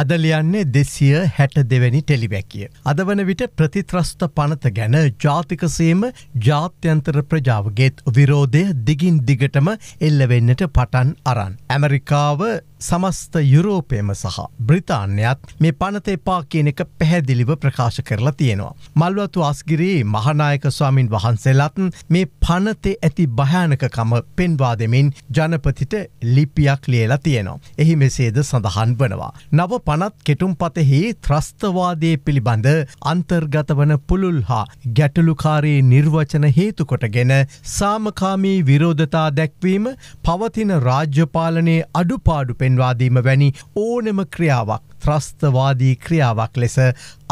අදලියන්නේ දෙසිය හැට දෙවැනි ටෙලිවැැකිය. අද වන විට ප්‍රතිත්‍රස්ත පනත ගැන ජාතිකසීම ජාත්‍යන්තර ප්‍රජාවගේත් විරෝධය දිගින් දිගටම එල්ලවෙන්නට පටන් අරන්. ඇමරිකාව සමස්ත යුරෝපයම සහ බ්‍රිතාන්‍යත් මේ පනත එපා කියන එක පැහැදිලිව ප්‍රකාශ කරලා තියෙනවා. මල්වතු අස්ගිරී මහනායක ස්වාමින් වහන්සේලත් මේ පනතේ ඇති භයානකකම පෙන්වා දෙමින් ජනපතිට ලිපියක් ලියලා තියෙනවා. එහි මෙසේද සඳහන් වනවා. නව පනත් කෙටුම් පතෙහි ත්‍රස්තවාදය පිළිබඳ අන්තර්ගත වන පුළුල් හා ගැටලුකාරී නිර්වචන හේතුකොටගෙන සාමකාමී විරෝධතා දැක්වීම පවතින රාජ්‍යපාලනයේ අඩුපාඩු පෙන්වාදීම වැනි ඕනෙම ක්‍රියාවක් ත්‍රස්තවාදී ක්‍රියාවක් ලෙස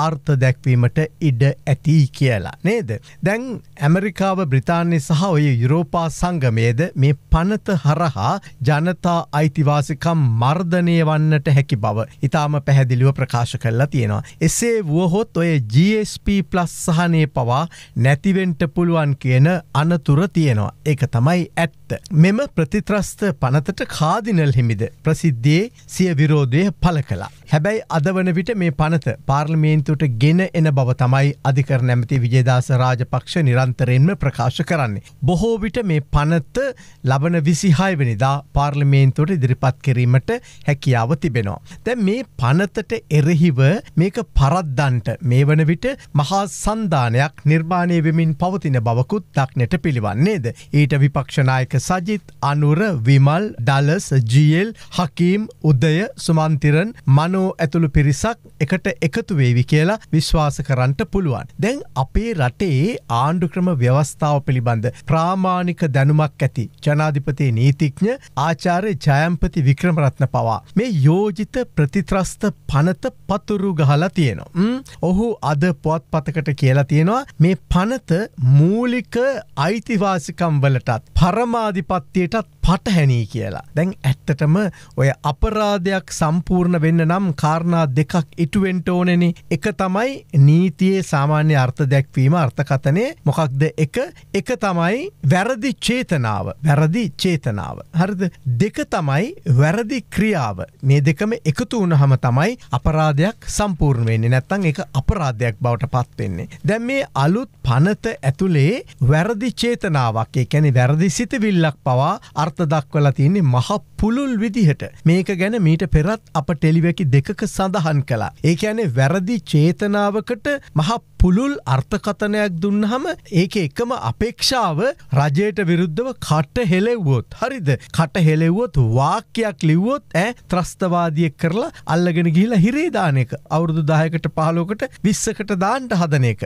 අර්ථ දැක්වීමට ඉඩ ඇති කියලා නේද. දැන් ඇමරිකාව බ්‍රතාන්‍ය සහ ඔය යුරෝපා සංගමයේද මේ පනත හරහා ජනතා අයිතිවාසිකම් මර්ධනය වන්නට හැකි බව ඉතාම පැහැදිලිව ප්‍රකාශ කරලා තියෙනවා. එසේ වුවහොත් ඔය GSP ප්ලස් සහනය පවා නැතිවෙන්ට පුළුවන් කියන අනතුර තියෙනවා. ඒක තමයි ඇත්ත. මෙම ප්‍රතිත්‍රස්ත පනතට කාදිනල් හිමිද ප්‍රසිද්ධියේ සිය විරෝධය පල කලා. හැබැයි අද වන විට මේ පනත පාර්ලමේන්තු කටයුතුට ගෙන එන බව තමයි අධිකර නැමති විජේදාස රාජපක්ෂ නිරන්තරයෙන්ම ප්‍රකාශ කරන්නේ. බොහෝ විට මේ පනත ලබන විසිහායවනිදා පාර්ලිමේන්තුවට ඉදිරිපත් කිරීමට හැකියාව තිබෙනවා. දැ මේ පනතට එරෙහිව මේක පරද්දන්ට මේ වන විට මහා සන්ධානයක් නිර්මාණය වෙමින් පවතින බවකුත් දක්නට පිළිවන්නේද. ඊට විපක්ෂනායක සජිත් අනුර විමල් ඩලස් ජියල් හකීම් උදය සුමන්තිරන් මනෝ ඇතුළු පිරිසක් එකට එකතු වේවික කියලා විශ්වාස කරන්නට පුළුවන්. දැන් අපේ රටේ ආණ්ඩුක්‍රම ව්‍යවස්ථාව පිළිබඳ ප්‍රාමාණික දැනුමක් ඇති ජනාධිපති නීතිඥ ආචාරය ජයම්පති වික්‍රමරත්න පවා. මේ යෝජිත ප්‍රතිත්‍රස්ත පනත පතුරු ගහලා තියෙනවා. ඔහු අද පොත් පතකට කියලා තියෙනවා මේ පනත මූලික අයිතිවාසිකම් වලටත් පරමාධිපත්තියටත් පටහැනී කියලා. දැන් ඇත්තටම ඔය අපරාධයක් සම්පූර්ණ වෙන්න නම් කාරණා දෙකක් ඉටුවෙන්ට ඕනෙන එක තමයි නීතියේ සාමාන්‍ය අර්ථ දැක්වීම අර්ථකතනය මොකක්ද එක එක තමයි වැරදි චේතනාව වැරදි චේතනාව. හරිද දෙක තමයි වැරදි ක්‍රියාව මේ දෙකම එකතු වුණහම තමයි අපරාධයක් සම්පූර්ණ වෙන්නේ නැත්තං එක අපරාධයක් බවට පත්වෙන්නේ. දැන් මේ අලුත් පනත ඇතුලේ වැරදි චේතනාවක් ඒ කියන්නේ වැරදි සිතවිල්ලක් පවා අර්ථ දක්වලා තියෙන්නේ මහ පුලුල් විදිහට. මේක ගැන මීට පෙරත් අප ටෙලිවැකි දෙකක සඳහන් කළා. ඒ කියන්නේ වැරදි චේතනාවකට මහ පුළුල් අර්ථකතනයක් දුන්නහම ඒක එකම අපේක්ෂාව රජයට විරුද්ධව කට්ට හෙලෙව්වොත් හරිද කට හෙලෙව්වොත් වාක්‍යයක් ලිව්වොත් ඇ ත්‍රස්තවාදිය කරලා අල්ලගෙන ගිහිලා හිරේදානක අවුරුදු දායකට පාලෝකට විස්සකට දාන්ට හදන එක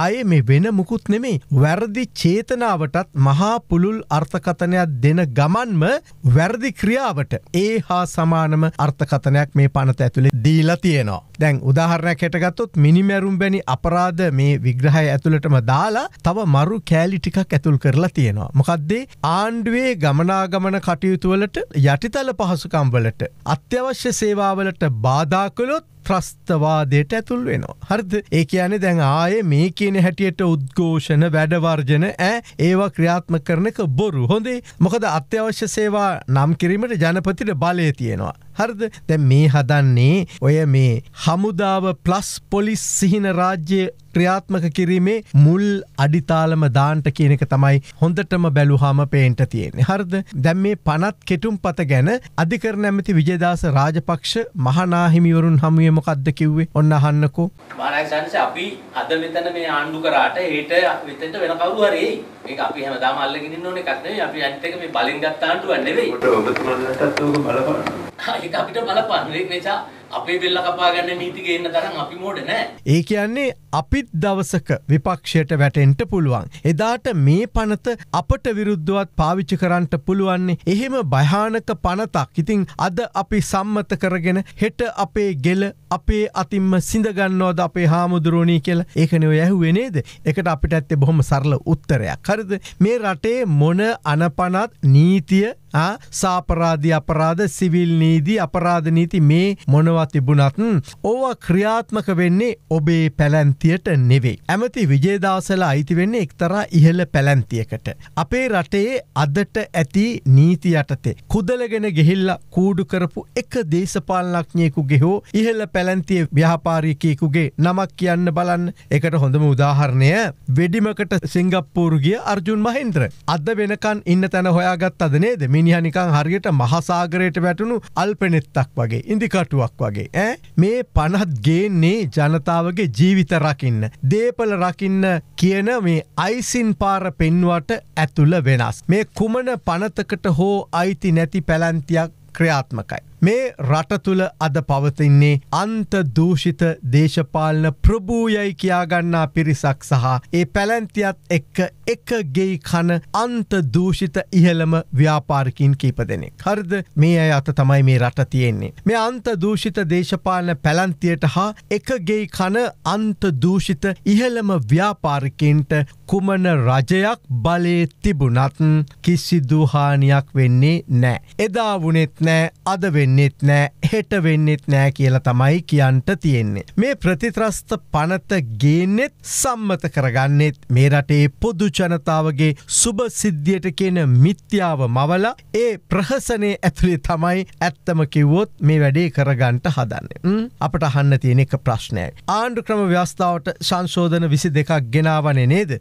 ආයේ මේ වෙන මුකුත් නෙමේ වැරදි චේතනාවටත් මහා පුළුල් අර්ථකතනයක් දෙන ගමන්ම වැරදි ක්‍රියාවට ඒ හා සමානම අර්ථකතනයක් මේ පනත ඇතුළේ දීලා තියෙනවා දැන් උදාහරණයක් හැටගත්තොත් මිනිමැරුම් බැනි අපරාධ මොකක්ද මේ විග්‍රහය ඇතුළටම දාලා තව මරු කෑලි ටිකක් ඇතුල් කරලා තියෙනවා. මොකක්දේ ආණ්ඩුවේ ගමනාගමන කටයුතුවලට යටිතල පහසුකම්වලට අත්‍යවශ්‍ය සේවාවලට බාධාකළොත් ත්‍රස්තවාදයට ඇතුල් වෙනවා. හරිද ඒ කියන්නේ දැන් ආයේ මේ කියන හැටියට උද්ඝෝෂණ වැඩවර්ජන ඇ ඒවා ක්‍රියාත්ම කරනක බොරු හොඳේ මොකද අත්‍යවශ්‍ය සේවා නම් කිරීමට ජනපතිට බලය තියෙනවා. හරිද දැ මේ හදන්නේ ඔය මේ හමුදාව ප්ලස් පොලිස් සිහින රාජ්‍ය ක්‍රියාත්මක කිරීමේ මුල් අඩිතාලම දාන්ට කියනක තමයි හොඳටම බැලුහම පේන්ට තියෙන්නේ හරද දැම් මේ පනත් කෙටුම් පත ගැන අධිකර නැමති විජදාස රාජපක්ෂ මහනාහිමිවරුන් හමුවේ මොකක්ද කිව්වේ ඔන්න අහන්නකෝ මාරයිසන්ස අපි අද මෙතන මේ ආණ්ඩු කරාට ඒට වෙතට වෙන කවරු හරි ඒක අපි හැමදාම අල්ලගෙන ඉන්න ඕනේ එකක් නෙවෙයි අපි අනිත් එක මේ බලින් ගත්ත ආණ්ඩුවක් නෙවෙයි ඔබ තුනටත් ඕක බලපාන්න Ha, ya kami dah malah panik ni cak. අපේ බෙල්ල කපාගන්න නීති ගන්න තරම් අපි මෝඩ නෑ. ඒ කියන්නේ අපිත් දවසක විපක්ෂයට වැටෙන්ට පුළුවන්. එදාට මේ පනත අපට විරුද්ධවත් පාවිච්චි කරන්නට පුළුවන්නේ එහෙම භයානක පනතක් ඉතිං අද අපි සම්මත කරගෙන හෙට අපේ ගෙල අපේ අතිම්ම සිඳගන්නවද අපේ හාමුදුරුවනී කෙල ඒකනව යැහුවෙනේද එකට අපිට ඇත්තේ බොහොම සරල උත්තරයක් හරිද මේ රටේ මොන අනපනත් නීතිය සාපරාධී අපරාධ සිවිල් නීදී අපරාධ නීති මේ මොනව පෙනෙනවා තිබුණත් ඕවා ක්‍රියාත්මක වෙන්නේ ඔබේ පැලැන්තියට නෙවෙයි. ඇමති විජේදාසල අයිති වෙන්නේ එක්තරා ඉහළ පැලැන්තියකට. අපේ රටේ අදට ඇති නීති යටතේ. කුදලගෙන ගෙහිල්ල කූඩු කරපු එක දේශපාලනක්ඥයෙකු ගෙහෝ ඉහළ පැලැන්තිය ව්‍යාපාරිකයෙකුගේ නමක් කියන්න බලන්න එකට හොඳම උදාහරණය වෙඩිමකට සිංගප්පූරුගිය අර්ජුන් මහින්ද්‍ර. අද වෙනකන් ඉන්න තැන හොයාගත් අදනේද මිනිහනිකං හරියට මහසාගරයට වැටුණු අල්පනෙත්තක් වගේ ඉදිකටුවක් වගේ. වගේ මේ පනත් ගේන්නේ ජනතාවගේ ජීවිත රකින්න. දේපල රකින්න කියන මේ අයිසින් පාර පෙන්වට ඇතුළ වෙනස්. මේ කුමන පනතකට හෝ අයිති නැති පැලැන්තියක් ක්‍රියාත්මකයි. මේ රට තුළ අද පවතින්නේ අන්තදූෂිත දේශපාලන ප්‍රභූයයි කියාගන්නා පිරිසක් සහ ඒ පැලැන්තියත් එක්ක එක ගෙයි කන අන්තදූෂිත ඉහළම ව්‍යාපාරකින් කීප දෙනෙක්. හරිද මේ අය අත තමයි මේ රට තියෙන්නේ. මේ අන්තදූෂිත දේශපාලන පැලන්තියට හා එක ගෙයි කන අන්තදූෂිත ඉහළම ව්‍යාපාරිකෙන්ට කුමන රජයක් බලේ තිබුණත් කිසිදුහානියක් වෙන්නේ නෑ. එදා වනෙත් නෑ අද වෙන්න වෙන්නෙත් නෑ හෙට වෙන්නෙත් නෑ කියලා තමයි කියන්ට තියෙන්නේ. මේ ප්‍රතිත්‍රස්ත පනත ගේන්නෙත් සම්මත කරගන්නෙත් මේ රටේ පොදු ජනතාවගේ සුභසිද්ධියට කියන මිත්‍යාව මවල ඒ ප්‍රහසනය ඇතුළේ තමයි ඇත්තම කිව්වොත් මේ වැඩේ කරගන්ට හදන්න. අපට හන්න තියෙන එක ප්‍රශ්නයයි. ආණ්ඩු ක්‍රම ව්‍යස්ථාවට සංශෝධන විසි දෙකක් ගෙනාවනේ නේද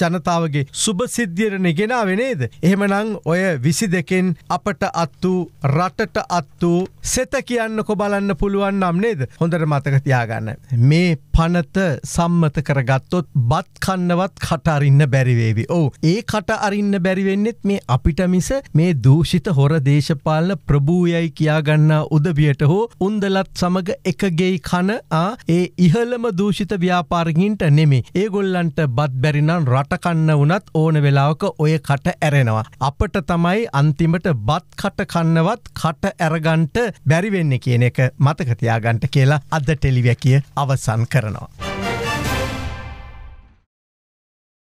ජනතාවගේ සුභසිද්ධියරණ ගෙනාවෙනේද. එහෙමනං ඔය විසි දෙකෙන් අපට අත්තු රටට අත්තු වූ සෙත කියන්නකො බලන්න පුළුවන් නම් නේද හොඳට මතක තියාගන්න. මේ පනත සම්මත කරගත්තොත් බත් කන්නවත් කටරින්න බැරිවේවි. ඕ ඒ කට අරින්න බැරිවෙන්නෙත් මේ අපිට මිස මේ දූෂිත හොර දේශපාලන ප්‍රභූයයි කියාගන්නා උදවියට හෝ උන්දලත් සමඟ එකගේ කන ඒ ඉහළම දූෂිත ව්‍යාපාරගින්ට නෙමේ. ඒගොල්ලන්ට බත් බැරිනම් රටකන්න වනත් ඕන වෙලාවක ඔය කට ඇරෙනවා. අපට තමයි අන්තිමට බත් කටකන්නවත් කට ඇරගන්න කරන්නට බැරිවෙන්න කියන එක මතකතියාගන්ට කියලා අද ටෙලිවැකිය අවසන් කරනවා.